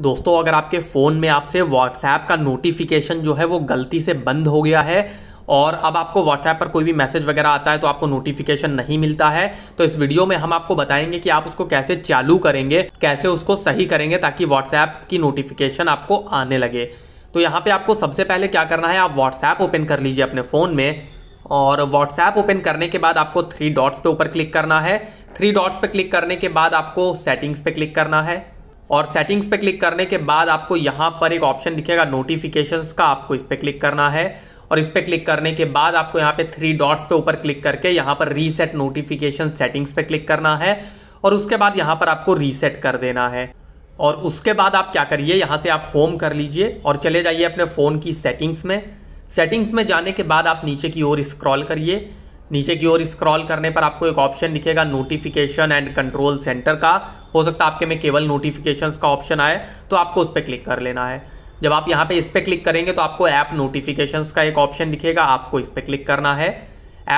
दोस्तों अगर आपके फ़ोन में आपसे व्हाट्सएप का नोटिफिकेशन जो है वो गलती से बंद हो गया है और अब आपको व्हाट्सएप पर कोई भी मैसेज वगैरह आता है तो आपको नोटिफिकेशन नहीं मिलता है तो इस वीडियो में हम आपको बताएंगे कि आप उसको कैसे चालू करेंगे कैसे उसको सही करेंगे ताकि व्हाट्सएप की नोटिफिकेशन आपको आने लगे तो यहाँ पे आपको सबसे पहले क्या करना है आप व्हाट्सएप ओपन कर लीजिए अपने फ़ोन में और व्हाट्सएप ओपन करने के बाद आपको थ्री डॉट्स पे ऊपर क्लिक करना है थ्री डॉट्स पे क्लिक करने के बाद आपको सेटिंग्स पे क्लिक करना है और सेटिंग्स पे क्लिक करने के बाद आपको यहाँ पर एक ऑप्शन दिखेगा नोटिफिकेशंस का आपको इस पर क्लिक करना है और इस पर क्लिक करने के बाद आपको यहाँ पे थ्री डॉट्स पे ऊपर क्लिक करके यहाँ पर रीसेट नोटिफिकेशन सेटिंग्स पे क्लिक करना है और उसके बाद यहाँ पर आपको रीसेट कर देना है और उसके बाद आप क्या करिए यहाँ से आप होम कर लीजिए और चले जाइए अपने फ़ोन की सेटिंग्स में सेटिंग्स में जाने के बाद आप नीचे की ओर स्क्रॉल करिए नीचे की ओर स्क्रॉल करने पर आपको एक ऑप्शन दिखेगा नोटिफिकेशन एंड कंट्रोल सेंटर का हो सकता है आपके में केवल नोटिफिकेशंस का ऑप्शन आए तो आपको उस पर क्लिक कर लेना है जब आप यहाँ पे इस पर क्लिक करेंगे तो आपको ऐप नोटिफिकेशंस का एक ऑप्शन दिखेगा आपको इस पर क्लिक करना है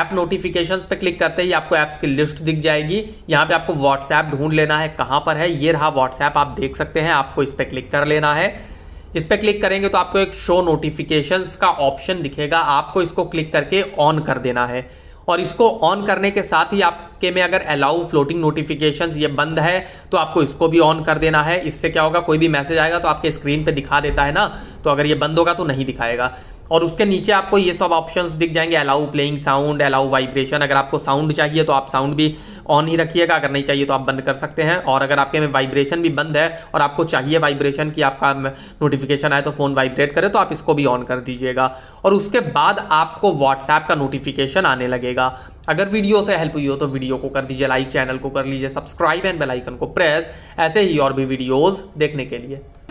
ऐप नोटिफिकेशंस पे क्लिक करते ही आपको ऐप्स की लिस्ट दिख जाएगी यहाँ पे आपको व्हाट्सएप ढूंढ लेना है कहाँ पर है ये रहा व्हाट्सएप आप देख सकते हैं आपको इस पर क्लिक कर लेना है इस पर क्लिक करेंगे तो आपको एक शो नोटिफिकेशंस का ऑप्शन दिखेगा आपको इसको क्लिक करके ऑन कर देना है और इसको ऑन करने के साथ ही आपके में अगर अलाउ फ्लोटिंग नोटिफिकेशंस ये बंद है तो आपको इसको भी ऑन कर देना है इससे क्या होगा कोई भी मैसेज आएगा तो आपके स्क्रीन पे दिखा देता है ना तो अगर ये बंद होगा तो नहीं दिखाएगा और उसके नीचे आपको ये सब ऑप्शंस दिख जाएंगे allow playing sound allow vibration अगर आपको साउंड चाहिए तो आप साउंड भी ऑन ही रखिएगा अगर नहीं चाहिए तो आप बंद कर सकते हैं और अगर आपके में वाइब्रेशन भी बंद है और आपको चाहिए वाइब्रेशन की आपका नोटिफिकेशन आए तो फ़ोन वाइब्रेट करे तो आप इसको भी ऑन कर दीजिएगा और उसके बाद आपको व्हाट्सएप का नोटिफिकेशन आने लगेगा अगर वीडियो से हेल्प हुई हो तो वीडियो को कर दीजिए लाइक चैनल को कर लीजिए सब्सक्राइब एंड बेलाइकन को प्रेस ऐसे ही और भी वीडियोज़ देखने के लिए